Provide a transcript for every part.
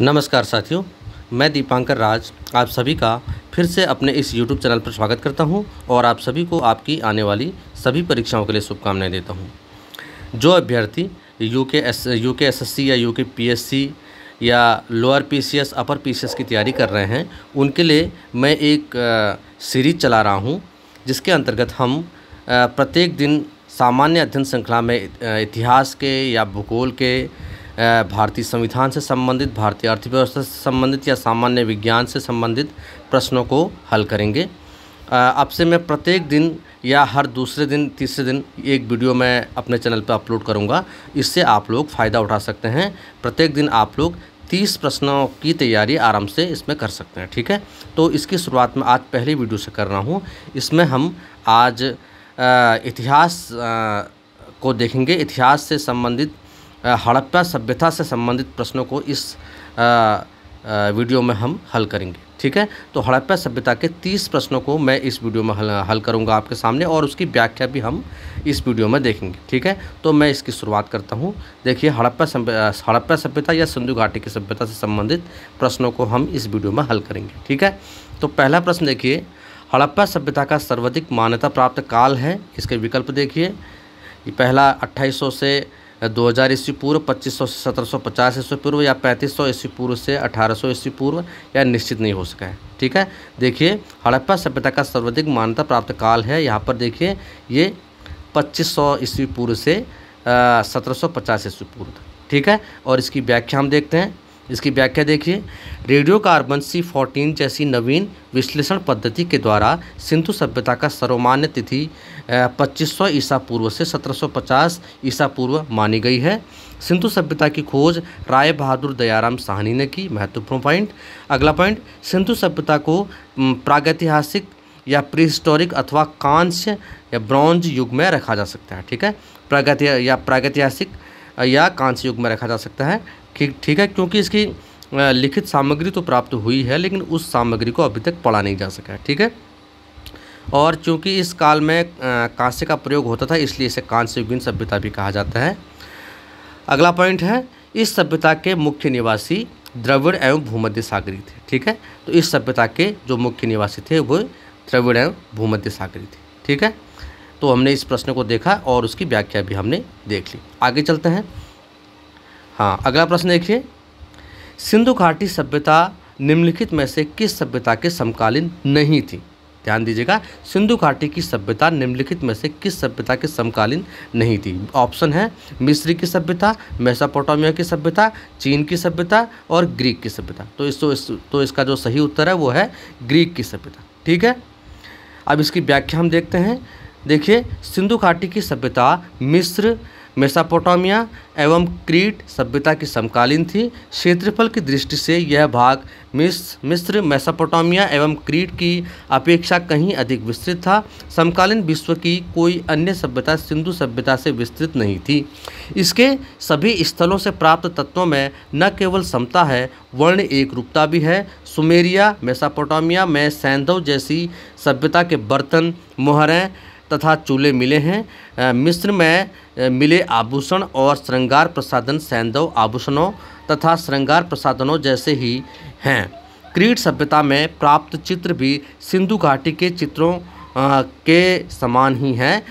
नमस्कार साथियों मैं दीपांकर राज आप सभी का फिर से अपने इस YouTube चैनल पर स्वागत करता हूं और आप सभी को आपकी आने वाली सभी परीक्षाओं के लिए शुभकामनाएं देता हूं जो अभ्यर्थी U K S U K S S C या U K P S C या lower P C S upper P C S की तैयारी कर रहे हैं उनके लिए मैं एक सीरीज चला रहा हूँ जिसके अंतर्गत हम प्रत्येक दिन सामान्य अध्ययन श्रृंखला में इतिहास के या भूगोल के भारतीय संविधान से संबंधित भारतीय अर्थव्यवस्था से संबंधित या सामान्य विज्ञान से संबंधित प्रश्नों को हल करेंगे अब से मैं प्रत्येक दिन या हर दूसरे दिन तीसरे दिन एक वीडियो मैं अपने चैनल पर अपलोड करूँगा इससे आप लोग फ़ायदा उठा सकते हैं प्रत्येक दिन आप लोग तीस प्रश्नों की तैयारी आराम से इसमें कर सकते हैं ठीक है तो इसकी शुरुआत में आज पहली वीडियो से कर रहा हूँ इसमें हम आज इतिहास को देखेंगे इतिहास से संबंधित हड़प्पा सभ्यता से संबंधित प्रश्नों को इस वीडियो में हम हल करेंगे ठीक है तो हड़प्पा सभ्यता के तीस प्रश्नों को मैं इस वीडियो में हल हल करूँगा आपके सामने और उसकी व्याख्या भी हम इस वीडियो में देखेंगे ठीक है तो मैं इसकी शुरुआत करता हूँ देखिए हड़प्पा हड़प्पा सभ्यता या सिंधु घाटी की सभ्यता से संबंधित प्रश्नों को हम इस वीडियो में हल करेंगे ठीक है तो पहला प्रश्न देखिए हड़प्पा सभ्यता का सर्वाधिक मान्यता प्राप्त काल है इसके विकल्प देखिए पहला अट्ठाईस से दो हज़ार ईस्वी पूर्व पच्चीस सौ से सत्रह सौ पचास ईस्वी पूर्व या पैंतीस सौ ईस्वी पूर्व से अठारह सौ ईस्वी पूर्व या निश्चित नहीं हो सका है ठीक है देखिए हड़प्पा सभ्यता का सर्वाधिक मान्यता प्राप्त काल है यहाँ पर देखिए ये पच्चीस सौ ईस्वी पूर्व से सत्रह सौ पचास ईस्वी पूर्व ठीक है और इसकी व्याख्या हम देखते हैं इसकी व्याख्या देखिए रेडियो कार्बन सी फोर्टीन जैसी नवीन विश्लेषण पद्धति के द्वारा सिंधु सभ्यता का सर्वमान्य तिथि 2500 ईसा पूर्व से 1750 ईसा पूर्व मानी गई है सिंधु सभ्यता की खोज राय बहादुर दयाराम साहनी ने की महत्वपूर्ण पॉइंट अगला पॉइंट सिंधु सभ्यता को प्रागैतिहासिक या प्रीहिस्टोरिक अथवा कांस्य या ब्रॉन्ज युग में रखा जा सकता है ठीक है प्रागति या प्रागैतिहासिक या कांस्य युग में रखा जा सकता है ठीक ठीक है क्योंकि इसकी लिखित सामग्री तो प्राप्त हुई है लेकिन उस सामग्री को अभी तक पढ़ा नहीं जा सका है ठीक है और चूँकि इस काल में कांस्य का प्रयोग होता था इसलिए इसे कांस्य सभ्यता भी कहा जाता है अगला पॉइंट है इस सभ्यता के मुख्य निवासी द्रविड़ एवं भूमध्य सागरी थे ठीक है तो इस सभ्यता के जो मुख्य निवासी थे वो द्रविड़ एवं भूमध्य सागरी थे ठीक है तो हमने इस प्रश्न को देखा और उसकी व्याख्या भी हमने देख ली आगे चलते हैं हाँ अगला प्रश्न देखिए सिंधु घाटी सभ्यता निम्नलिखित में से किस सभ्यता के समकालीन नहीं थी ध्यान दीजिएगा सिंधु घाटी की सभ्यता निम्नलिखित में से किस सभ्यता के समकालीन नहीं थी ऑप्शन है मिस्र की सभ्यता मेसापोटामिया की सभ्यता चीन की सभ्यता और ग्रीक की सभ्यता तो इस तो, इस, तो इसका जो सही उत्तर है वो है ग्रीक की सभ्यता ठीक है अब इसकी व्याख्या हम देखते हैं देखिए सिंधु घाटी की सभ्यता मिस्र मेसापोटामिया एवं क्रीट सभ्यता की समकालीन थी क्षेत्रफल की दृष्टि से यह भाग मिस्र मिस्र मेसापोटामिया एवं क्रीट की अपेक्षा कहीं अधिक विस्तृत था समकालीन विश्व की कोई अन्य सभ्यता सिंधु सभ्यता से विस्तृत नहीं थी इसके सभी स्थलों से प्राप्त तत्वों में न केवल समता है वर्ण एक रूपता भी है सुमेरिया मेसापोटामिया में सैंधव जैसी सभ्यता के बर्तन मोहरें तथा चूल्हे मिले हैं मिस्र में मिले आभूषण और श्रृंगार प्रसाधन सैंदव आभूषणों तथा श्रृंगार प्रसाधनों जैसे ही हैं क्रीट सभ्यता में प्राप्त चित्र भी सिंधु घाटी के चित्रों के समान ही हैं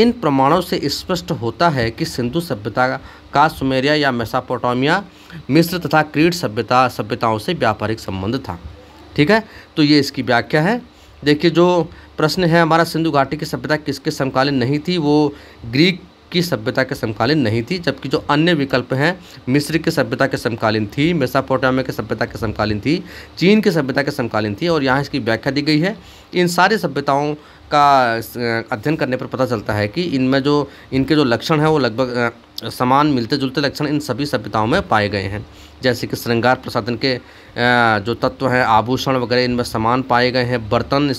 इन प्रमाणों से स्पष्ट होता है कि सिंधु सभ्यता का सुमेरिया या मेसापोटामिया मिस्र तथा क्रीट सभ्यता सभ्यताओं से व्यापारिक संबंध था ठीक है तो ये इसकी व्याख्या है देखिए जो प्रश्न है हमारा सिंधु घाटी की सभ्यता किसके समकालीन नहीं थी वो ग्रीक की सभ्यता के समकालीन नहीं थी जबकि जो अन्य विकल्प हैं मिस्र की सभ्यता के समकालीन थी मेसापोटामिया की सभ्यता के समकालीन थी चीन की सभ्यता के समकालीन थी और यहाँ इसकी व्याख्या दी गई है इन सारी सभ्यताओं का अध्ययन करने पर पता चलता है कि इनमें जो इनके जो लक्षण हैं वो लगभग समान मिलते जुलते लक्षण इन सभी सभ्यताओं में पाए गए हैं जैसे कि श्रृंगार प्रसाधन के जो तत्व हैं आभूषण वगैरह इनमें समान पाए गए हैं बर्तन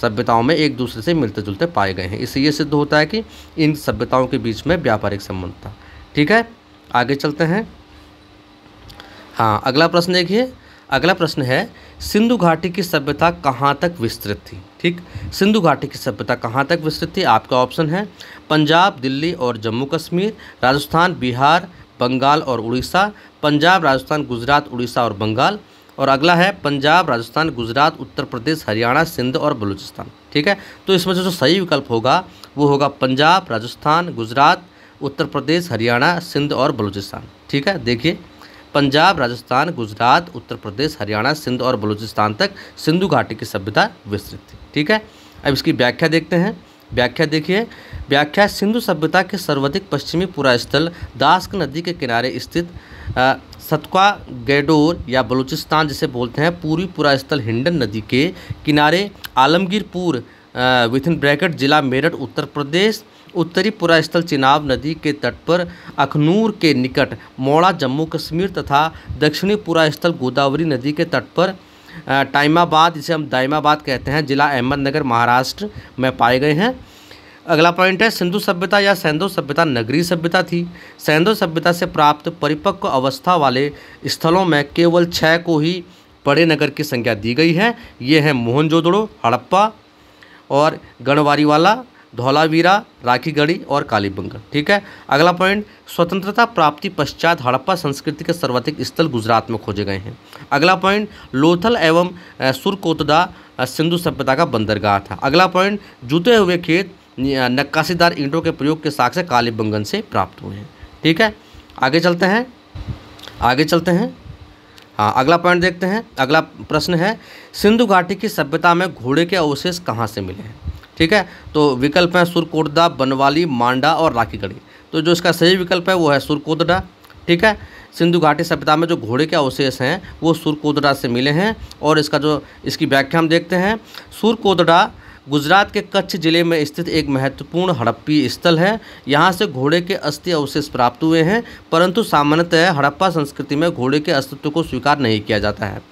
सभ्यताओं में एक दूसरे से मिलते जुलते पाए गए हैं इससे ये सिद्ध होता है कि इन सभ्यताओं के बीच में व्यापारिक संबंध था ठीक है आगे चलते हैं हाँ अगला प्रश्न देखिए अगला प्रश्न है सिंधु घाटी की सभ्यता कहाँ तक विस्तृत थी ठीक सिंधु घाटी की सभ्यता कहाँ तक विस्तृत थी आपका ऑप्शन है पंजाब दिल्ली और जम्मू कश्मीर राजस्थान बिहार बंगाल और उड़ीसा पंजाब राजस्थान गुजरात उड़ीसा और बंगाल और अगला है पंजाब राजस्थान गुजरात उत्तर प्रदेश हरियाणा सिंध और बलूचिस्तान ठीक है तो इसमें जो सही विकल्प होगा वो होगा पंजाब राजस्थान गुजरात उत्तर प्रदेश हरियाणा सिंध और बलूचिस्तान ठीक है देखिए पंजाब राजस्थान गुजरात उत्तर प्रदेश हरियाणा सिंध और बलूचिस्तान तक सिंधु घाटी की सभ्यता विस्तृत थी ठीक है अब इसकी व्याख्या देखते हैं व्याख्या देखिए व्याख्या सिंधु सभ्यता के सर्वाधिक पश्चिमी स्थल दास्क नदी के किनारे स्थित सतका गैडोर या बलूचिस्तान जिसे बोलते हैं पूर्वी पुरास्थल हिंडन नदी के किनारे आलमगीरपुर विथ इन ब्रैकेट जिला मेरठ उत्तर प्रदेश उत्तरी स्थल चिनाब नदी के तट पर अखनूर के निकट मोड़ा जम्मू कश्मीर तथा दक्षिणी स्थल गोदावरी नदी के तट पर टाइमाबाद जिसे हम दाइमाबाद कहते हैं जिला अहमदनगर महाराष्ट्र में पाए गए हैं अगला पॉइंट है सिंधु सभ्यता या सैंधो सभ्यता नगरीय सभ्यता थी सैंधो सभ्यता से प्राप्त परिपक्व अवस्था वाले स्थलों में केवल छः को ही बड़े नगर की संख्या दी गई है ये हैं मोहनजोदड़ो हड़प्पा और गणवारीवाला धौलावीरा राखीगढ़ी और कालीबंगा ठीक है अगला पॉइंट स्वतंत्रता प्राप्ति पश्चात हड़प्पा संस्कृति के सर्वाधिक स्थल गुजरात में खोजे गए हैं अगला पॉइंट लोथल एवं सुरकोतदा सिंधु सभ्यता का बंदरगाह था अगला पॉइंट जुते हुए खेत नक्काशीदार ईंटों के प्रयोग के साक्ष्य काले बंगन से प्राप्त हुए हैं ठीक है आगे चलते हैं आगे चलते हैं हाँ अगला पॉइंट देखते हैं अगला प्रश्न है सिंधु घाटी की सभ्यता में घोड़े के अवशेष कहाँ से मिले हैं ठीक है तो विकल्प हैं सुरकोटदा बनवाली मांडा और राखीगढ़ी तो जो इसका सही विकल्प है वो है सुरकोदडा ठीक है सिंधु घाटी सभ्यता में जो घोड़े के अवशेष हैं वो सुरकोदड़ा से मिले हैं और इसका जो इसकी व्याख्या हम देखते हैं सुरकोदड़ा गुजरात के कच्छ जिले में स्थित एक महत्वपूर्ण हड़प्पी स्थल है यहाँ से घोड़े के अस्थि अवशेष प्राप्त हुए हैं परंतु सामान्यतः हड़प्पा संस्कृति में घोड़े के अस्तित्व को स्वीकार नहीं किया जाता है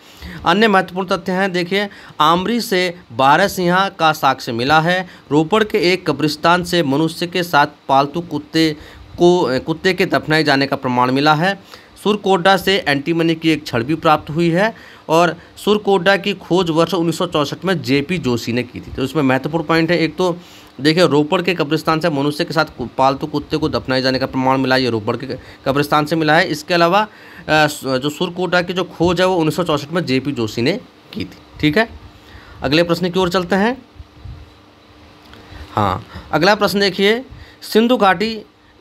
अन्य महत्वपूर्ण तथ्य हैं देखिए आमरी से बारह सिंहा का साक्ष्य मिला है रोपड़ के एक कब्रिस्तान से मनुष्य के साथ पालतू कुत्ते को कुत्ते के दफनाए जाने का प्रमाण मिला है सुरकोडा से एंटीमनी की एक छड़ भी प्राप्त हुई है और सुरकोडा की खोज वर्ष उन्नीस में जेपी जोशी ने की थी तो इसमें महत्वपूर्ण पॉइंट है एक तो देखिए रोपड़ के कब्रिस्तान से मनुष्य के साथ पालतू कुत्ते को दफनाए जाने का प्रमाण मिला ये रोपड़ के कब्रिस्तान से मिला है इसके अलावा जो सुरकोटा की जो खोज है वो उन्नीस में जेपी जोशी ने की थी ठीक है अगले प्रश्न की ओर चलते हैं हाँ अगला प्रश्न देखिए सिंधु घाटी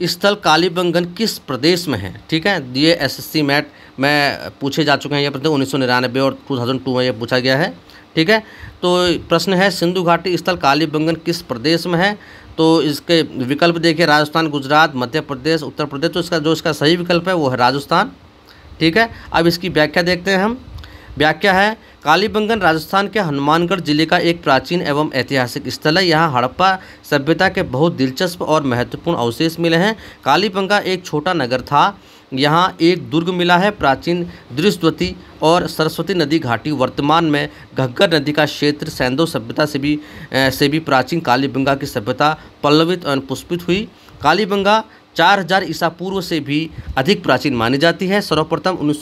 स्थल कालीबंगन किस प्रदेश में है ठीक है ये एसएससी मैट में पूछे जा चुके हैं ये प्रश्न उन्नीस सौ निन्यानबे और टू थाउजेंड टू में ये पूछा गया है ठीक है तो प्रश्न है सिंधु घाटी स्थल कालीबंगन किस प्रदेश में है तो इसके विकल्प देखिए राजस्थान गुजरात मध्य प्रदेश उत्तर प्रदेश तो इसका जो इसका सही विकल्प है वो है राजस्थान ठीक है अब इसकी व्याख्या देखते हैं हम व्याख्या है कालीबंगन राजस्थान के हनुमानगढ़ जिले का एक प्राचीन एवं ऐतिहासिक स्थल है यहाँ हड़प्पा सभ्यता के बहुत दिलचस्प और महत्वपूर्ण अवशेष मिले हैं कालीबंगा एक छोटा नगर था यहाँ एक दुर्ग मिला है प्राचीन दृष्टवती और सरस्वती नदी घाटी वर्तमान में घग्गर नदी का क्षेत्र सैंदो सभ्यता से भी से भी प्राचीन कालीबंगा की सभ्यता पल्लवित और पुष्पित हुई कालीबंगा 4000 ईसा पूर्व से भी अधिक प्राचीन मानी जाती है सर्वप्रथम उन्नीस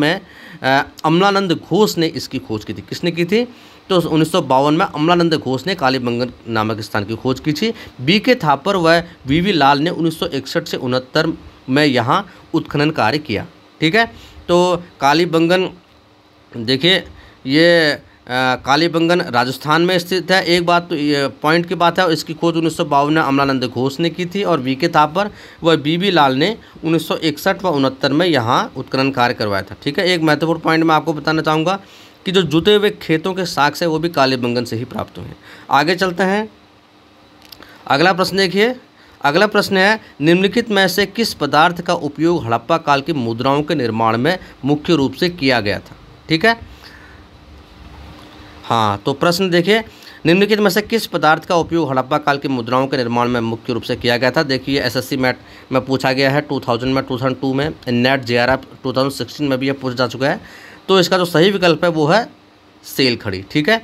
में अमलानंद घोष ने इसकी खोज की थी किसने की थी तो उन्नीस में अमलानंद घोष ने कालीबंगन नामक स्थान की खोज की थी बी के थापर व वी वी लाल ने 1961 से उनहत्तर में यहाँ उत्खनन कार्य किया ठीक है तो कालीबंगन देखिए ये कालीबंगन राजस्थान में स्थित है एक बात तो पॉइंट की बात है और इसकी खोज उन्नीस सौ में अमलानंद घोष ने की थी और वी के थापर व बीबी लाल ने उन्नीस व उनहत्तर में यहाँ उत्खनन कार्य करवाया था ठीक है एक महत्वपूर्ण पॉइंट मैं आपको बताना चाहूँगा कि जो जुते हुए खेतों के साक्ष है वो भी कालीबंगन से ही प्राप्त हुए हैं आगे चलते हैं अगला प्रश्न देखिए अगला प्रश्न है निम्नलिखित में से किस पदार्थ का उपयोग हड़प्पा काल की मुद्राओं के निर्माण में मुख्य रूप से किया गया था ठीक है हाँ तो प्रश्न देखिए निम्नलिखित में से किस पदार्थ का उपयोग हड़प्पा काल की मुद्राओं के निर्माण में मुख्य रूप से किया गया था देखिए एसएससी मैट में पूछा गया है 2000 में 2002 में नेट जे 2016 में भी यह पूछा जा चुका है तो इसका जो सही विकल्प है वो है सेल खड़ी ठीक है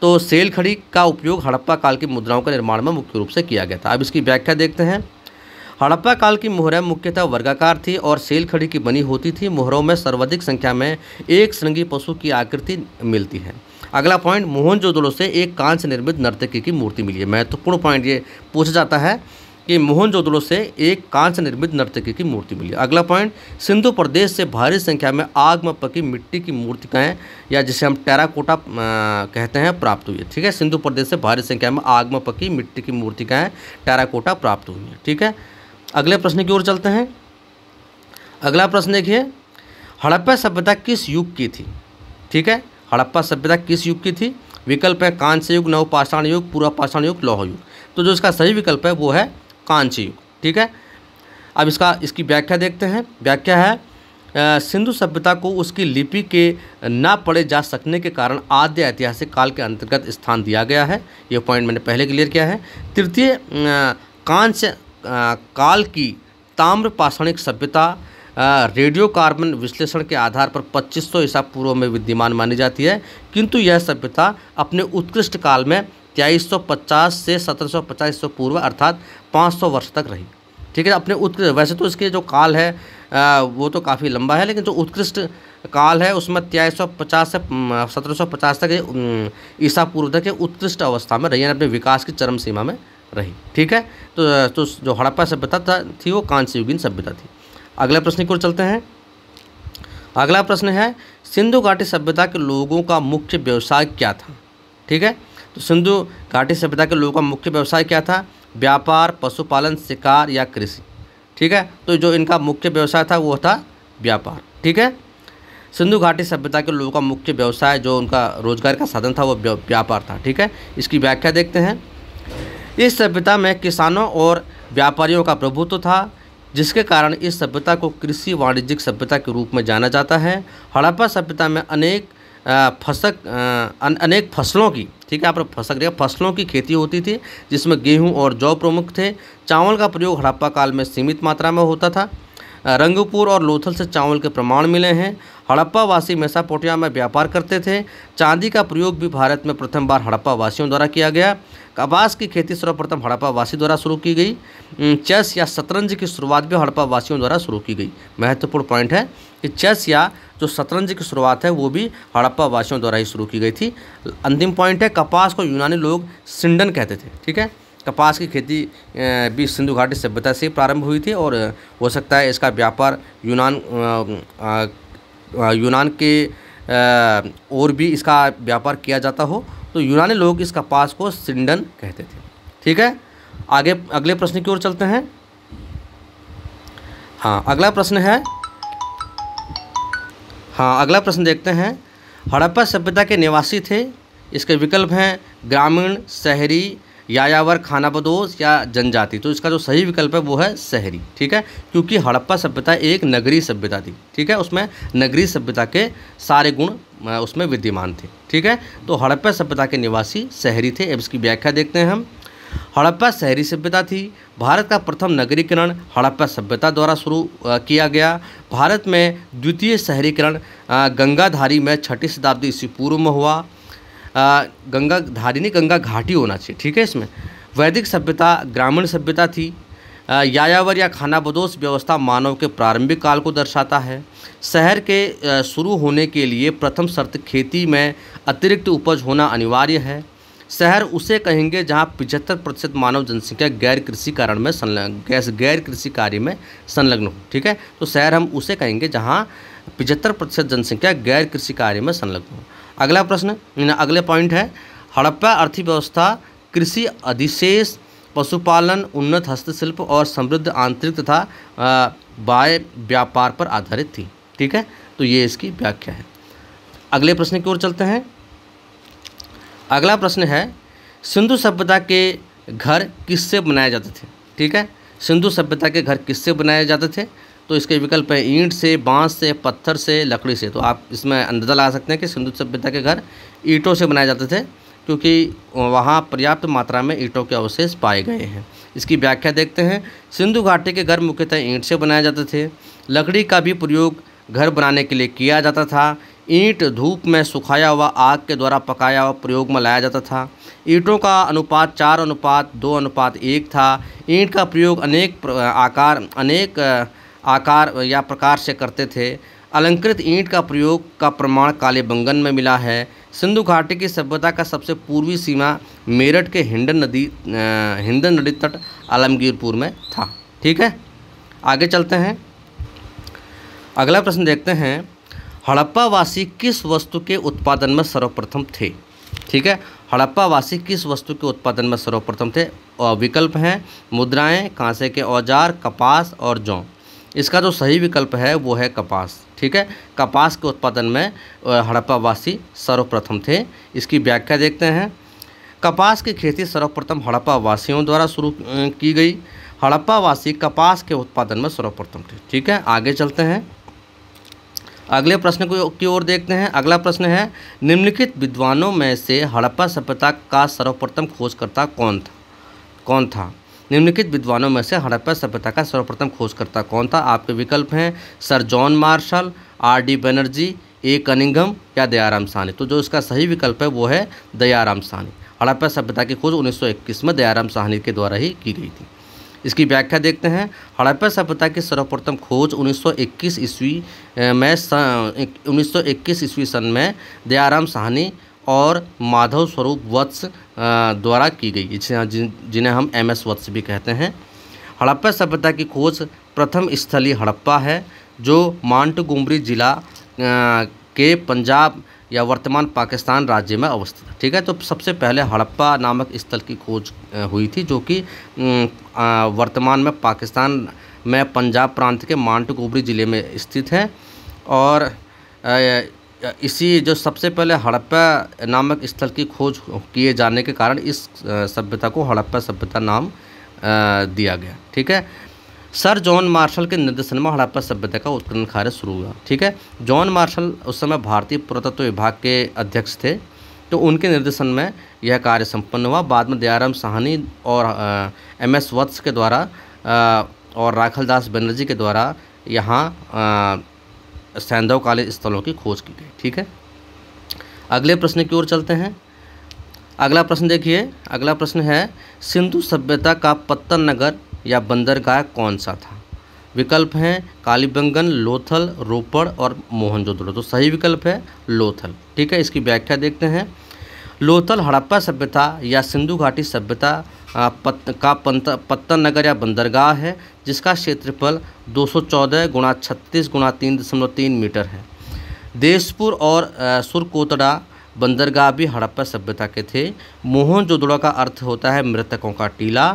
तो सेल खड़ी का उपयोग हड़प्पा काल की मुद्राओं के निर्माण में मुख्य रूप से किया गया था अब इसकी व्याख्या देखते हैं हड़प्पा काल की मोहरें मुख्यतः वर्गाकार थी और सेल खड़ी की बनी होती थी मोहरों में सर्वाधिक संख्या में एक श्रृंगी पशु की आकृति मिलती है अगला पॉइंट मोहन जोदड़ो से एक कांच निर्मित नर्तकी की मूर्ति मिली है महत्वपूर्ण पॉइंट ये पूछा जाता है कि मोहन जोदड़ो से एक कांच निर्मित नर्तकी की मूर्ति मिली अगला पॉइंट सिंधु प्रदेश से भारी संख्या में आग में पकी मिट्टी की मूर्तिकाएँ या जिसे हम टेराकोटा कहते हैं प्राप्त हुई है ठीक है सिंधु प्रदेश से भारी संख्या में आग में पकी मिट्टी की मूर्तिकाएँ टेराकोटा प्राप्त हुई हैं ठीक है अगले प्रश्न की ओर चलते हैं अगला प्रश्न देखिए हड़प्पा सभ्यता किस युग की थी ठीक है हड़प्पा सभ्यता किस युग की थी विकल्प है कांस्य युग नवपाषाण युग पूरा पाषाण युग लौह युग तो जो इसका सही विकल्प है वो है कांस्य युग ठीक है अब इसका इसकी व्याख्या देखते हैं व्याख्या है सिंधु सभ्यता को उसकी लिपि के ना पढ़े जा सकने के कारण आद्य ऐतिहासिक काल के अंतर्गत स्थान दिया गया है ये पॉइंट मैंने पहले क्लियर किया है तृतीय कांस्य काल की ताम्र पाषाणिक सभ्यता रेडियो कार्बन विश्लेषण के आधार पर 2500 ईसा पूर्व में विद्यमान मानी जाती है किंतु यह सभ्यता अपने उत्कृष्ट काल में 2350 से 1750 सौ पूर्व अर्थात 500 वर्ष तक रही ठीक है अपने उत्कृष्ट वैसे तो इसके जो काल है आ, वो तो काफ़ी लंबा है लेकिन जो उत्कृष्ट काल है उसमें तेईस सौ पचास से सत्रह सौ पचास तक ईसा पूर्व तक उत्कृष्ट अवस्था में रही यानी अपने विकास की चरम सीमा में रही ठीक है तो, तो जो हड़प्पा सभ्यता थी वो कांस्य युगीन सभ्यता थी अगला प्रश्न की ओर चलते हैं अगला प्रश्न है सिंधु घाटी सभ्यता के लोगों का मुख्य व्यवसाय क्या था ठीक है तो सिंधु घाटी सभ्यता के लोगों का मुख्य व्यवसाय क्या था व्यापार पशुपालन शिकार या कृषि ठीक है तो जो इनका मुख्य व्यवसाय था वो था व्यापार ठीक है सिंधु घाटी सभ्यता के लोगों का मुख्य व्यवसाय जो उनका रोजगार का साधन था वो व्यापार था ठीक है इसकी व्याख्या देखते हैं इस सभ्यता में किसानों और व्यापारियों का प्रभुत्व था जिसके कारण इस सभ्यता को कृषि वाणिज्यिक सभ्यता के रूप में जाना जाता है हड़प्पा सभ्यता में अनेक फसक अनेक फसलों की ठीक है आप फसक रहे फसलों की खेती होती थी जिसमें गेहूं और जौ प्रमुख थे चावल का प्रयोग हड़प्पा काल में सीमित मात्रा में होता था रंगपुर और लोथल से चावल के प्रमाण मिले हैं हड़प्पा वासी मेसापोटिया में व्यापार करते थे चांदी का प्रयोग भी भारत में प्रथम बार हड़प्पा वासियों द्वारा किया गया कपास की खेती सर्वप्रथम हड़प्पा वासी द्वारा शुरू की गई चेस या शतरंज की शुरुआत भी हड़प्पा वासियों द्वारा शुरू की गई महत्वपूर्ण पॉइंट है कि चेस या जो शतरंज की शुरुआत है वो भी हड़प्पा वासियों द्वारा ही शुरू की गई थी अंतिम पॉइंट है कपास को यूनानी लोग सिंडन कहते थे ठीक है कपास की खेती भी सिंधु घाटी सभ्यता से प्रारंभ हुई थी और हो सकता है इसका व्यापार यूनान यूनान के और भी इसका व्यापार किया जाता हो तो यूनानी लोग इस कपास को सिंडन कहते थे ठीक है आगे अगले प्रश्न की ओर चलते हैं हाँ अगला प्रश्न है हाँ अगला प्रश्न देखते हैं हड़प्पा सभ्यता के निवासी थे इसके विकल्प हैं ग्रामीण शहरी यायावर खानाबदोश या जनजाति तो इसका जो सही विकल्प है वो है शहरी ठीक है क्योंकि हड़प्पा सभ्यता एक नगरीय सभ्यता थी ठीक है उसमें नगरीय सभ्यता के सारे गुण उसमें विद्यमान थे ठीक है तो हड़प्पा सभ्यता के निवासी शहरी थे अब इसकी व्याख्या देखते हैं हम हड़प्पा शहरी सभ्यता थी भारत का प्रथम नगरीकरण हड़प्पा सभ्यता द्वारा शुरू किया गया भारत में द्वितीय शहरीकरण गंगाधारी में छठी शताब्दी ईस्वी पूर्व में हुआ गंगाधारी नहीं गंगा घाटी होना चाहिए ठीक है इसमें वैदिक सभ्यता ग्रामीण सभ्यता थी यायावर या खानाबदोश व्यवस्था मानव के प्रारंभिक काल को दर्शाता है शहर के शुरू होने के लिए प्रथम शर्त खेती में अतिरिक्त उपज होना अनिवार्य है शहर उसे कहेंगे जहां पिचहत्तर प्रतिशत मानव जनसंख्या गैर कृषि कारण में संलग्न गैस गैर कृषि कार्य में संलग्न हो ठीक है तो शहर हम उसे कहेंगे जहां पिचहत्तर प्रतिशत जनसंख्या गैर कृषि कार्य में संलग्न हो अगला प्रश्न अगले पॉइंट है हड़प्पा अर्थव्यवस्था कृषि अधिशेष पशुपालन उन्नत हस्तशिल्प और समृद्ध आंतरिक तथा बाय व्यापार पर आधारित थी ठीक है तो ये इसकी व्याख्या है अगले प्रश्न की ओर चलते हैं अगला प्रश्न है सिंधु सभ्यता के घर किससे बनाए जाते थे ठीक है सिंधु सभ्यता के घर किससे बनाए जाते थे तो इसके विकल्प हैं ईंट से बांस से पत्थर से लकड़ी से तो आप इसमें अंदाजा लगा सकते हैं कि सिंधु सभ्यता के घर ईंटों से बनाए जाते थे क्योंकि वहाँ पर्याप्त मात्रा में ईंटों के अवशेष पाए गए हैं इसकी व्याख्या देखते हैं सिंधु घाटी के घर मुख्यतः ईंट से बनाए जाते थे लकड़ी का भी प्रयोग घर बनाने के लिए किया जाता था ईंट धूप में सुखाया हुआ आग के द्वारा पकाया हुआ प्रयोग में लाया जाता था ईंटों का अनुपात चार अनुपात दो अनुपात एक था ईंट का प्रयोग अनेक आकार अनेक आकार या प्रकार से करते थे अलंकृत ईंट का प्रयोग का प्रमाण काले बंगन में मिला है सिंधु घाटी की सभ्यता का सबसे पूर्वी सीमा मेरठ के हिंडन नदी हिंडन नदी तट आलमगीरपुर में था ठीक है आगे चलते हैं अगला प्रश्न देखते हैं हड़प्पावासी किस वस्तु के उत्पादन में सर्वप्रथम थे ठीक है हड़प्पावासी किस वस्तु के उत्पादन में सर्वप्रथम थे और विकल्प हैं मुद्राएं कांसे के औजार कपास और जौ इसका जो सही विकल्प है वो है कपास ठीक है कपास के उत्पादन में हड़प्पावासी सर्वप्रथम थे इसकी व्याख्या देखते हैं कपास की खेती सर्वप्रथम हड़प्पा वासियों द्वारा शुरू की गई हड़प्पा वासी कपास के उत्पादन में सर्वप्रथम थे ठीक है आगे चलते हैं अगले प्रश्न को की ओर देखते हैं अगला प्रश्न है निम्नलिखित विद्वानों में से हड़प्पा सभ्यता का सर्वप्रथम खोजकर्ता कौन था कौन था निम्नलिखित विद्वानों में से हड़प्पा सभ्यता का सर्वप्रथम खोजकर्ता कौन था आपके विकल्प हैं sir John Marshall R D Banerjee A Cunningham या दयाराम सहनी तो जो इसका सही विकल्प है वो है दयाराम सानी हड़प्पा सभ्यता की खोज 1921 में दयाराम साहनी के द्वारा ही की गई थी इसकी व्याख्या देखते हैं हड़प्पा सभ्यता की सर्वप्रथम खोज 1921 ईस्वी में सन 1921 ईस्वी सन में दयाराम साहनी और माधव स्वरूप वत्स द्वारा की गई जिन जिन्हें हम एम एस वत्स भी कहते हैं हड़प्पा सभ्यता की खोज प्रथम स्थली हड़प्पा है जो मांटगुमरी जिला के पंजाब या वर्तमान पाकिस्तान राज्य में अवस्थित है ठीक है तो सबसे पहले हड़प्पा नामक स्थल की खोज हुई थी जो कि वर्तमान में पाकिस्तान में पंजाब प्रांत के मांटगुमरी ज़िले में स्थित है और इसी जो सबसे पहले हड़प्पा नामक स्थल की खोज किए जाने के कारण इस सभ्यता को हड़प्पा सभ्यता नाम दिया गया ठीक है सर जॉन मार्शल के निर्देशन में हड़प्पा सभ्यता का उत्खनन कार्य शुरू हुआ ठीक है जॉन मार्शल उस समय भारतीय पुरातत्व विभाग के अध्यक्ष थे तो उनके निर्देशन में यह कार्य संपन्न हुआ बाद में दयाराम साहनी और एम एस वत्स के द्वारा और राखल दास बनर्जी के द्वारा यहाँ सैंधव काले स्थलों की खोज की गई ठीक है अगले प्रश्न की ओर चलते हैं अगला प्रश्न देखिए अगला प्रश्न है सिंधु सभ्यता का पत्तन नगर या बंदरगाह कौन सा था विकल्प हैं कालीबंगन लोथल रोपड़ और मोहनजोदड़ो तो सही विकल्प है लोथल ठीक है इसकी व्याख्या देखते हैं लोथल हड़प्पा सभ्यता या सिंधु घाटी सभ्यता पत, का पंत, पत्तन नगर या बंदरगाह है जिसका क्षेत्रफल 214 गुणा छत्तीस गुणा तीन दशमलव तीन मीटर है देशपुर और सुरकोतड़ा बंदरगाह भी हड़प्पा सभ्यता के थे मोहनजोदड़ो का अर्थ होता है मृतकों का टीला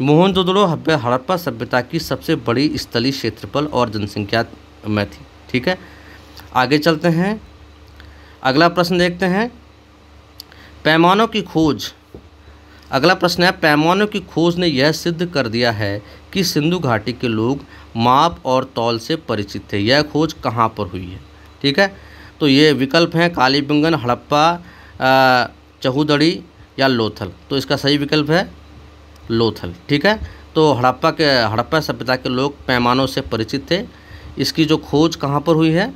मोहनजोदड़ो हड़प्पा सभ्यता की सबसे बड़ी स्थलीय क्षेत्रफल और जनसंख्या में थी ठीक है आगे चलते हैं अगला प्रश्न देखते हैं पैमानों की खोज अगला प्रश्न है पैमानों की खोज ने यह सिद्ध कर दिया है कि सिंधु घाटी के लोग माप और तौल से परिचित थे यह खोज कहाँ पर हुई है ठीक है तो ये विकल्प हैं कालीबंगन हड़प्पा चहुदड़ी या लोथल तो इसका सही विकल्प है लोथल ठीक है तो हड़प्पा के हड़प्पा सभ्यता के लोग पैमानों से परिचित थे इसकी जो खोज कहाँ पर हुई है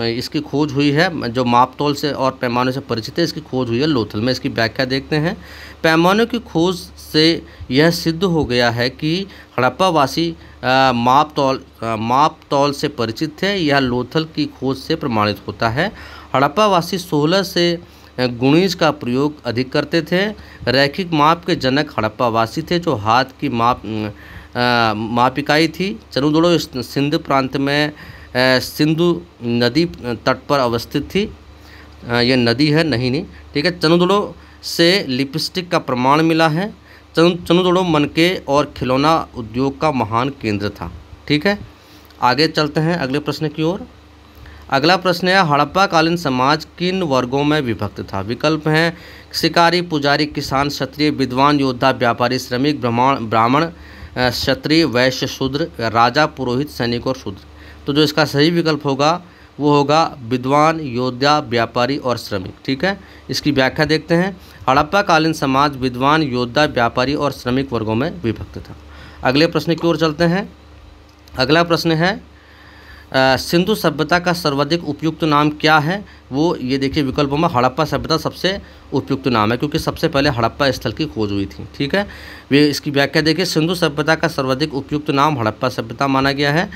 इसकी खोज हुई है जो मापतोल से और पैमाने से परिचित है इसकी खोज हुई है लोथल में इसकी व्याख्या देखते हैं पैमानों की खोज से यह सिद्ध हो गया है कि हड़प्पावासी मापतौल मापतौल से परिचित थे यह लोथल की खोज से प्रमाणित होता है हड़प्पावासी सोलह से गुणीज का प्रयोग अधिक करते थे रैखिक माप के जनक हड़प्पावासी थे जो हाथ की माप मापिकाई थी चरुदड़ो सिंध प्रांत में सिंधु नदी तट पर अवस्थित थी यह नदी है नहीं नहीं ठीक है चंदुदड़ो से लिपस्टिक का प्रमाण मिला है चंदुदड़ो मनके मन के और खिलौना उद्योग का महान केंद्र था ठीक है आगे चलते हैं अगले प्रश्न की ओर अगला प्रश्न है हड़प्पाकालीन समाज किन वर्गों में विभक्त था विकल्प हैं शिकारी पुजारी किसान क्षत्रिय विद्वान योद्धा व्यापारी श्रमिक ब्राह्मण ब्राह्मण क्षत्रिय वैश्य शूद्र राजा पुरोहित सैनिक और शूद्र तो जो इसका सही विकल्प होगा वो होगा विद्वान योद्धा व्यापारी और श्रमिक ठीक है इसकी व्याख्या देखते हैं हड़प्पा कालीन समाज विद्वान योद्धा व्यापारी और श्रमिक वर्गों में विभक्त था अगले प्रश्न की ओर चलते हैं अगला प्रश्न है सिंधु सभ्यता का सर्वाधिक उपयुक्त नाम क्या है वो ये देखिए विकल्पों में हड़प्पा सभ्यता सबसे उपयुक्त नाम है क्योंकि सबसे पहले हड़प्पा स्थल की खोज हुई थी ठीक है वे इसकी व्याख्या देखिए सिंधु सभ्यता का सर्वाधिक उपयुक्त नाम हड़प्पा सभ्यता माना गया है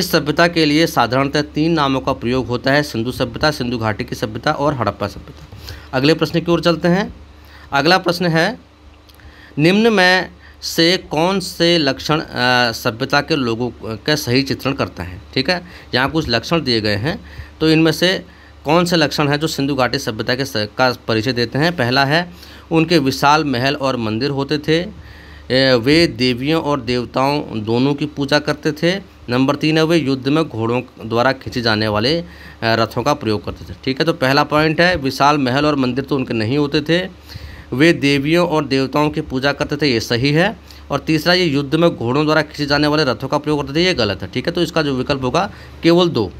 इस सभ्यता के लिए साधारणतः तीन नामों का प्रयोग होता है सिंधु सभ्यता सिंधु घाटी की सभ्यता और हड़प्पा सभ्यता अगले प्रश्न की ओर चलते हैं अगला प्रश्न है निम्न में से कौन से लक्षण सभ्यता के लोगों का सही चित्रण करता है ठीक है यहाँ कुछ लक्षण दिए गए हैं तो इनमें से कौन से लक्षण हैं जो सिंधु घाटी सभ्यता के का परिचय देते हैं पहला है उनके विशाल महल और मंदिर होते थे वे देवियों और देवताओं दोनों की पूजा करते थे नंबर तीन है वे युद्ध में घोड़ों द्वारा खींचे जाने वाले रथों का प्रयोग करते थे ठीक है तो पहला पॉइंट है विशाल महल और मंदिर तो उनके नहीं होते थे वे देवियों और देवताओं की पूजा करते थे ये सही है और तीसरा ये युद्ध में घोड़ों द्वारा खींचे जाने वाले रथों का प्रयोग करते थे ये गलत है ठीक है तो इसका जो विकल्प होगा केवल दो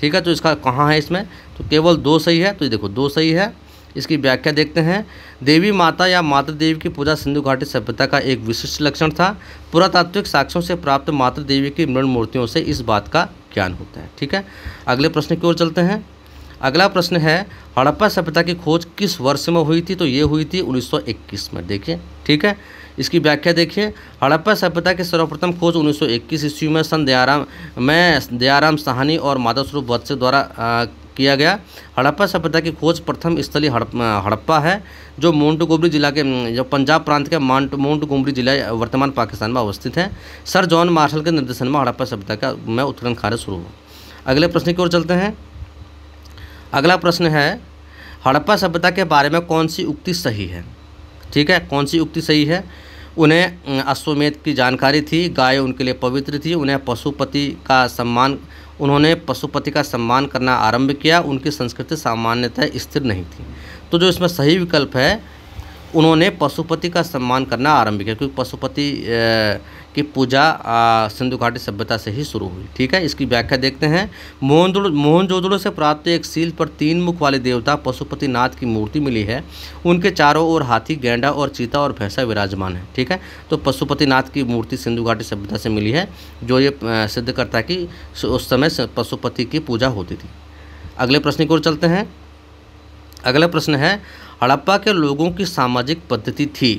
ठीक है तो इसका कहाँ है इसमें तो केवल दो सही है तो ये देखो दो सही है इसकी व्याख्या देखते हैं देवी माता या माता देवी की पूजा सिंधु घाटी सभ्यता का एक विशिष्ट लक्षण था पुरातात्विक साक्ष्यों से प्राप्त माता देवी की मृण मूर्तियों से इस बात का ज्ञान होता है ठीक है अगले प्रश्न की ओर चलते हैं अगला प्रश्न है हड़प्पा सभ्यता की खोज किस वर्ष में हुई थी तो ये हुई थी 1921 में देखिए ठीक है इसकी व्याख्या देखिए हड़प्पा सभ्यता की सर्वप्रथम खोज 1921 ईस्वी में सन दयाराम में दयाराम सहानी और माधव स्वरूप वत्स्य द्वारा किया गया हड़प्पा सभ्यता की खोज प्रथम स्थली हड़प्पा है जो मोन्टगुमरी जिला के जो पंजाब प्रांत के माउंट गुमरी जिला वर्तमान पाकिस्तान में अवस्थित है सर जॉन मार्शल के निर्देशन में हड़प्पा सभ्यता का मैं उत्खनन कार्य शुरू हुआ अगले प्रश्न की ओर चलते हैं अगला प्रश्न है हड़प्पा सभ्यता के बारे में कौन सी उक्ति सही है ठीक है कौन सी उक्ति सही है उन्हें अश्वमेध की जानकारी थी गाय उनके लिए पवित्र थी उन्हें पशुपति का सम्मान उन्होंने पशुपति का सम्मान करना आरंभ किया उनकी संस्कृति सामान्यतः स्थिर नहीं थी तो जो इसमें सही विकल्प है उन्होंने पशुपति का सम्मान करना आरंभ किया क्योंकि पशुपति की पूजा सिंधु घाटी सभ्यता से ही शुरू हुई ठीक है इसकी व्याख्या देखते हैं मोहन मोहनजोदड़ो से प्राप्त एक सील पर तीन मुख वाले देवता पशुपतिनाथ की मूर्ति मिली है उनके चारों ओर हाथी गेंडा और चीता और भैंसा विराजमान है ठीक है तो पशुपतिनाथ की मूर्ति सिंधु घाटी सभ्यता से मिली है जो ये सिद्ध करता है कि उस समय पशुपति की पूजा होती थी अगले प्रश्न की ओर चलते हैं अगला प्रश्न है हड़प्पा के लोगों की सामाजिक पद्धति थी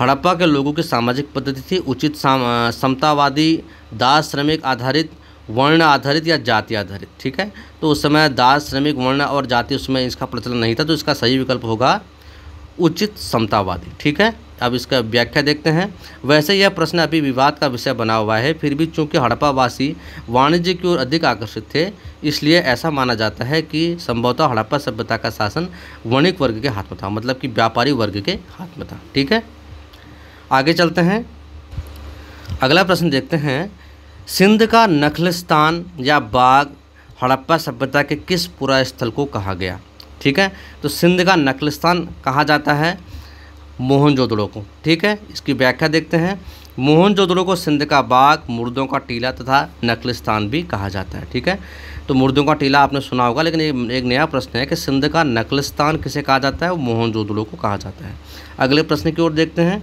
हड़प्पा के लोगों की सामाजिक पद्धति थी उचित समतावादी दास श्रमिक आधारित वर्ण आधारित या जाति आधारित ठीक है तो उस समय दास श्रमिक वर्ण और जाति उसमें इसका प्रचलन नहीं था तो इसका सही विकल्प होगा उचित समतावादी ठीक है अब इसका व्याख्या देखते हैं वैसे यह प्रश्न अभी विवाद का विषय बना हुआ है फिर भी चूंकि हड़प्पावासी वाणिज्य की ओर अधिक आकर्षित थे इसलिए ऐसा माना जाता है कि संभवतः हड़प्पा सभ्यता का शासन वणिक वर्ग के हाथ में था मतलब कि व्यापारी वर्ग के हाथ में था ठीक है आगे चलते हैं अगला प्रश्न देखते हैं सिंध का नखलिस्तान या बाग हड़प्पा सभ्यता के किस पूरा स्थल को कहा गया ठीक है तो सिंध का नखलिस्तान कहा जाता है मोहनजोदड़ो को ठीक है इसकी व्याख्या देखते हैं मोहनजोदड़ो को सिंध का बाग मुर्दों का टीला तथा नखलिस्तान भी कहा जाता है ठीक है तो मुर्दों का टीला आपने सुना होगा लेकिन एक नया प्रश्न है कि सिंध का नखलिस्तान किसे कहा जाता है वो मोहनजोदड़ो को कहा जाता है अगले प्रश्न की ओर देखते हैं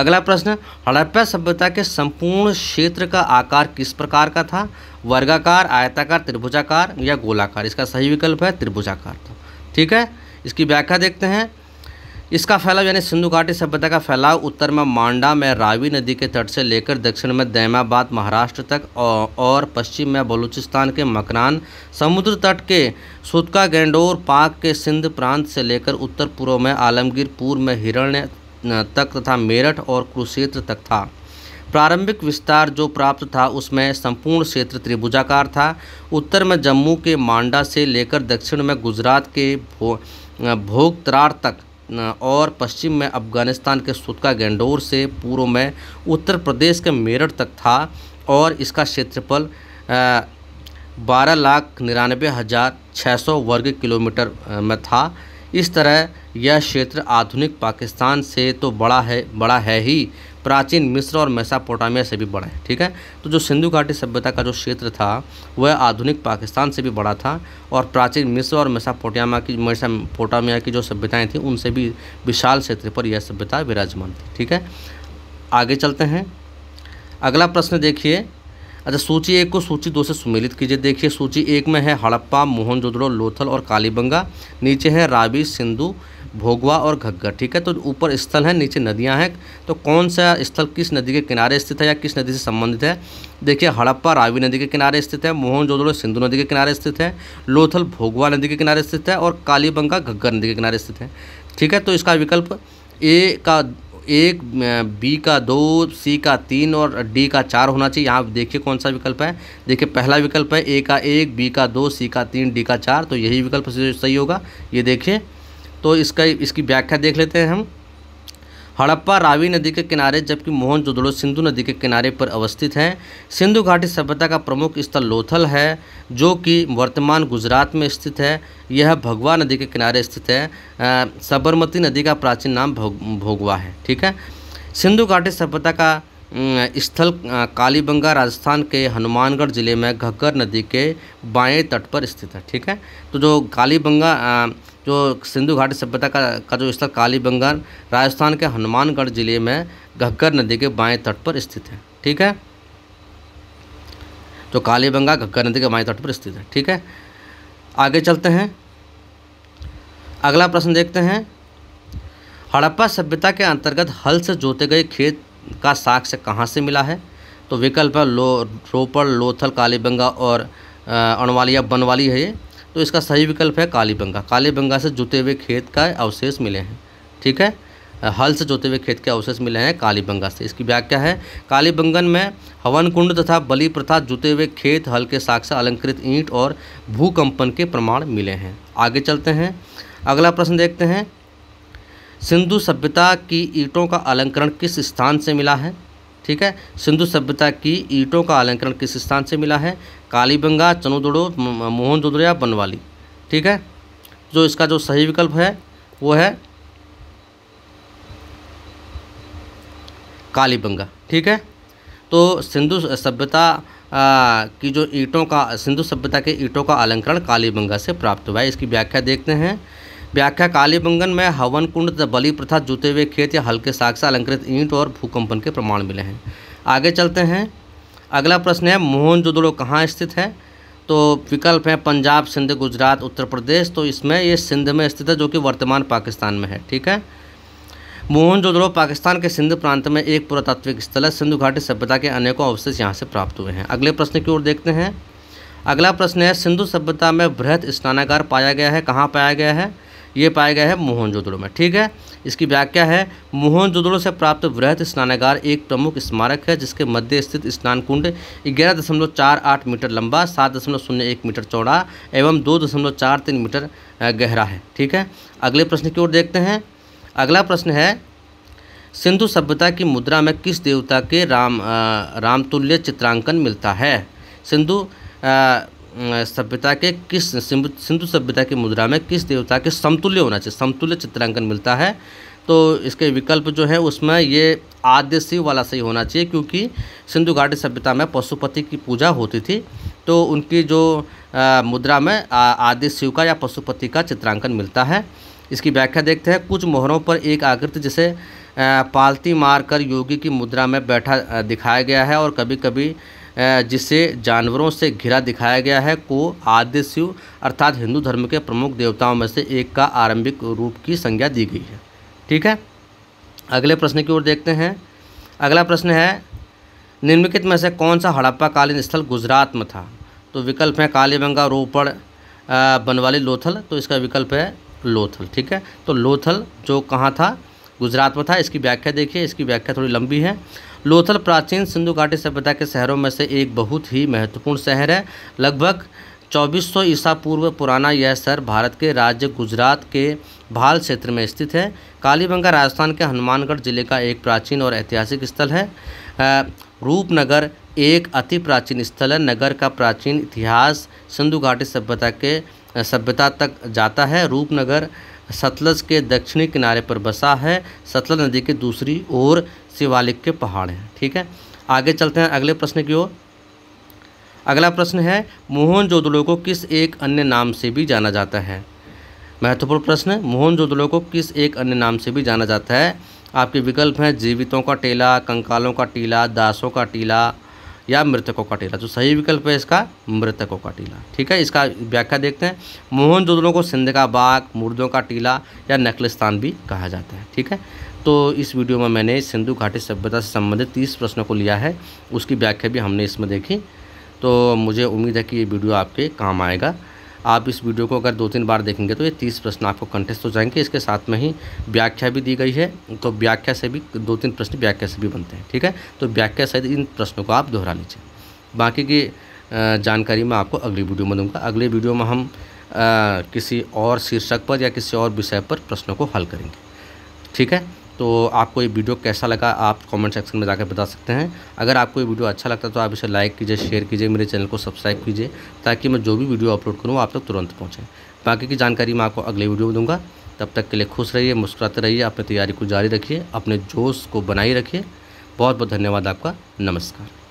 अगला प्रश्न हड़प्पा सभ्यता के संपूर्ण क्षेत्र का आकार किस प्रकार का था वर्गाकार आयताकार त्रिभुजाकार या गोलाकार इसका सही विकल्प है त्रिभुजाकार था ठीक है इसकी व्याख्या देखते हैं इसका फैलाव यानी सिंधु घाटी सभ्यता का फैलाव उत्तर में मांडा में रावी नदी के तट से लेकर दक्षिण में दैमाबाद महाराष्ट्र तक और पश्चिम में बलूचिस्तान के मकरान समुद्र तट के सुतका गेंडोर पाक के सिंध प्रांत से लेकर उत्तर पूर्व में आलमगीर पूर्व में हिरण्य तक तथा मेरठ और कुरुक्षेत्र तक था प्रारंभिक विस्तार जो प्राप्त था उसमें संपूर्ण क्षेत्र त्रिभुजाकार था उत्तर में जम्मू के मांडा से लेकर दक्षिण में गुजरात के भो भोगतरार तक और पश्चिम में अफगानिस्तान के सुतका गेंडोर से पूर्व में उत्तर प्रदेश के मेरठ तक था और इसका क्षेत्रफल बारह लाख निन्यानवे हज़ार छः सौ वर्ग किलोमीटर में था इस तरह यह क्षेत्र आधुनिक पाकिस्तान से तो बड़ा है बड़ा है ही प्राचीन मिस्र और मेसापोटामिया से भी बड़ा है ठीक है तो जो सिंधु घाटी सभ्यता का जो क्षेत्र था वह आधुनिक पाकिस्तान से भी बड़ा था और प्राचीन मिस्र और मेसापोटामिया की मेसापोटामिया की जो सभ्यताएँ थीं उनसे भी विशाल क्षेत्र पर यह सभ्यता विराजमान थी ठीक है आगे चलते हैं अगला प्रश्न देखिए अच्छा सूची एक को सूची दो से सुमेलित कीजिए देखिए सूची एक में है हड़प्पा मोहनजोदड़ो लोथल और कालीबंगा नीचे है रावी सिंधु भोगवा और घग्गर ठीक है तो ऊपर स्थल है नीचे नदियां हैं तो कौन सा स्थल किस नदी के किनारे स्थित है या किस नदी से संबंधित है देखिए हड़प्पा रावी नदी के किनारे स्थित है मोहनजोदड़ो सिंधु नदी के किनारे स्थित है लोथल भोगवा नदी के किनारे स्थित है और कालीबंगा घग्गर नदी के किनारे स्थित है ठीक है तो इसका विकल्प ए का एक बी का दो सी का तीन और डी का चार होना चाहिए यहाँ देखिए कौन सा विकल्प है देखिए पहला विकल्प है ए का एक बी का दो सी का तीन डी का चार तो यही विकल्प सही होगा ये देखिए तो इसका इसकी व्याख्या देख लेते हैं हम हड़प्पा रावी नदी के किनारे जबकि मोहनजोदड़ो सिंधु नदी के किनारे पर अवस्थित हैं सिंधु घाटी सभ्यता का प्रमुख स्थल लोथल है जो कि वर्तमान गुजरात में स्थित है यह भगवा नदी के किनारे स्थित है साबरमती नदी का प्राचीन नाम भोग भोगवा है ठीक है सिंधु घाटी सभ्यता का स्थल कालीबंगा राजस्थान के हनुमानगढ़ ज़िले में घग्गर नदी के बाएं तट पर स्थित है ठीक है तो जो कालीबंगा जो सिंधु घाटी सभ्यता का का जो स्थल काली बंगाल राजस्थान के हनुमानगढ़ जिले में घग्गर नदी के बाएं तट पर स्थित है ठीक है जो काली घग्गर नदी के बाएं तट पर स्थित है ठीक है आगे चलते हैं अगला प्रश्न देखते हैं हड़प्पा सभ्यता के अंतर्गत हल से जोते गए खेत का साक्ष्य कहाँ से मिला है तो विकल्प है लो रोपड़ लोथल कालीबंगा और अणवालिया बनवाली है ये तो इसका सही विकल्प है कालीबंगा कालीबंगा से जुते हुए खेत का अवशेष मिले हैं ठीक है हल से जोते हुए खेत के अवशेष मिले हैं कालीबंगा से इसकी व्याख्या है कालीबंगन में हवन कुंड तथा बलि प्रथा जुते हुए खेत हल के साक्ष अलंकृत ईंट और भूकंपन के प्रमाण मिले हैं आगे चलते हैं अगला प्रश्न देखते हैं सिंधु सभ्यता की ईंटों का अलंकरण किस स्थान से मिला है ठीक है सिंधु सभ्यता की ईंटों का अलंकरण किस स्थान से मिला है कालीबंगा चनुदुड़ो मोहन या बनवाली ठीक है जो इसका जो सही विकल्प है वो है कालीबंगा ठीक है तो सिंधु सभ्यता की जो ईंटों का सिंधु सभ्यता के ईंटों का अलंकरण कालीबंगा से प्राप्त हुआ है इसकी व्याख्या देखते हैं व्याख्या कालीबंगन में हवन कुंड बलि प्रथा जूते हुए खेत या हल्के साग से अलंकृत ईंट और भूकंपन के प्रमाण मिले हैं आगे चलते हैं अगला प्रश्न है जोदड़ो कहाँ स्थित है तो विकल्प है पंजाब सिंध गुजरात उत्तर प्रदेश तो इसमें ये सिंध में स्थित है जो कि वर्तमान पाकिस्तान में है ठीक है जोदड़ो पाकिस्तान के सिंध प्रांत में एक पुरातात्विक स्थल है सिंधु घाटी सभ्यता के अनेकों अवशेष यहाँ से प्राप्त हुए हैं अगले प्रश्न की ओर देखते हैं अगला प्रश्न है सिंधु सभ्यता में बृहद स्नानागार पाया गया है कहाँ पाया गया है ये पाए गए हैं मोहनजोदड़ो में ठीक है इसकी व्याख्या है मोहनजोदड़ो से प्राप्त वृहत स्नानागार एक प्रमुख स्मारक है जिसके मध्य स्थित स्नान कुंड ग्यारह दशमलव चार आठ मीटर लंबा सात दशमलव शून्य एक मीटर चौड़ा एवं दो दशमलव चार तीन मीटर गहरा है ठीक है अगले प्रश्न की ओर देखते हैं अगला प्रश्न है सिंधु सभ्यता की मुद्रा में किस देवता के राम रामतुल्य चित्रांकन मिलता है सिंधु सभ्यता के किस सिंधु सभ्यता की मुद्रा में किस देवता के समतुल्य होना चाहिए समतुल्य चित्रांकन मिलता है तो इसके विकल्प जो है उसमें ये आद्य शिव वाला सही होना चाहिए क्योंकि सिंधु घाटी सभ्यता में पशुपति की पूजा होती थी तो उनकी जो आ, मुद्रा में आद्य शिव का या पशुपति का चित्रांकन मिलता है इसकी व्याख्या देखते हैं कुछ मोहरों पर एक आकृति जिसे पालती मार कर योगी की मुद्रा में बैठा दिखाया गया है और कभी कभी जिसे जानवरों से घिरा दिखाया गया है को आद्य शिव अर्थात हिंदू धर्म के प्रमुख देवताओं में से एक का आरंभिक रूप की संज्ञा दी गई है ठीक है अगले प्रश्न की ओर देखते हैं अगला प्रश्न है निम्नलिखित में से कौन सा हड़प्पा कालीन स्थल गुजरात में था तो विकल्प है कालीबंगा रोपड़ बनवाली लोथल तो इसका विकल्प है लोथल ठीक है तो लोथल जो कहाँ था गुजरात में था इसकी व्याख्या देखिए इसकी व्याख्या थोड़ी लंबी है लोथल प्राचीन सिंधु घाटी सभ्यता के शहरों में से एक बहुत ही महत्वपूर्ण शहर है लगभग 2400 ईसा पूर्व पुराना यह शहर भारत के राज्य गुजरात के भाल क्षेत्र में स्थित है कालीबंगा राजस्थान के हनुमानगढ़ जिले का एक प्राचीन और ऐतिहासिक स्थल है रूपनगर एक अति प्राचीन स्थल है नगर का प्राचीन इतिहास सिंधु घाटी सभ्यता के सभ्यता तक जाता है रूपनगर सतलज के दक्षिणी किनारे पर बसा है सतलज नदी के दूसरी ओर शिवालिक के पहाड़ हैं ठीक है आगे चलते हैं अगले प्रश्न की ओर अगला प्रश्न है मोहन को किस एक अन्य नाम से भी जाना जाता है महत्वपूर्ण प्रश्न मोहन को किस एक अन्य नाम से भी जाना जाता है आपके विकल्प हैं जीवितों का टीला कंकालों का टीला दासों का टीला या मृतकों का टीला जो तो सही विकल्प है इसका मृतकों का टीला ठीक है इसका व्याख्या देखते हैं मोहन को सिंध का बाग मुर्दों का टीला या नकलिस्तान भी कहा जाता है ठीक है तो इस वीडियो में मैंने सिंधु घाटी सभ्यता से संबंधित तीस प्रश्नों को लिया है उसकी व्याख्या भी हमने इसमें देखी तो मुझे उम्मीद है कि ये वीडियो आपके काम आएगा आप इस वीडियो को अगर दो तीन बार देखेंगे तो ये तीस प्रश्न आपको कंटेस्ट हो जाएंगे इसके साथ में ही व्याख्या भी दी गई है तो व्याख्या से भी दो तीन प्रश्न व्याख्या से भी बनते हैं ठीक है तो व्याख्या सहित इन प्रश्नों को आप दोहरा लीजिए बाकी की जानकारी मैं आपको अगली वीडियो में दूँगा अगले वीडियो में हम आ, किसी और शीर्षक पर या किसी और विषय पर प्रश्नों को हल करेंगे ठीक है तो आपको ये वीडियो कैसा लगा आप कमेंट सेक्शन में जाकर बता सकते हैं अगर आपको ये वीडियो अच्छा लगता है तो आप इसे लाइक कीजिए शेयर कीजिए मेरे चैनल को सब्सक्राइब कीजिए ताकि मैं जो भी वीडियो अपलोड करूँ आप तक तो तुरंत पहुँचें बाकी की जानकारी मैं आपको अगले वीडियो में दूँगा तब तक के लिए खुश रहिए मुस्कुराते रहिए अपनी तैयारी को जारी रखिए अपने जोश को बनाए रखिए बहुत बहुत धन्यवाद आपका नमस्कार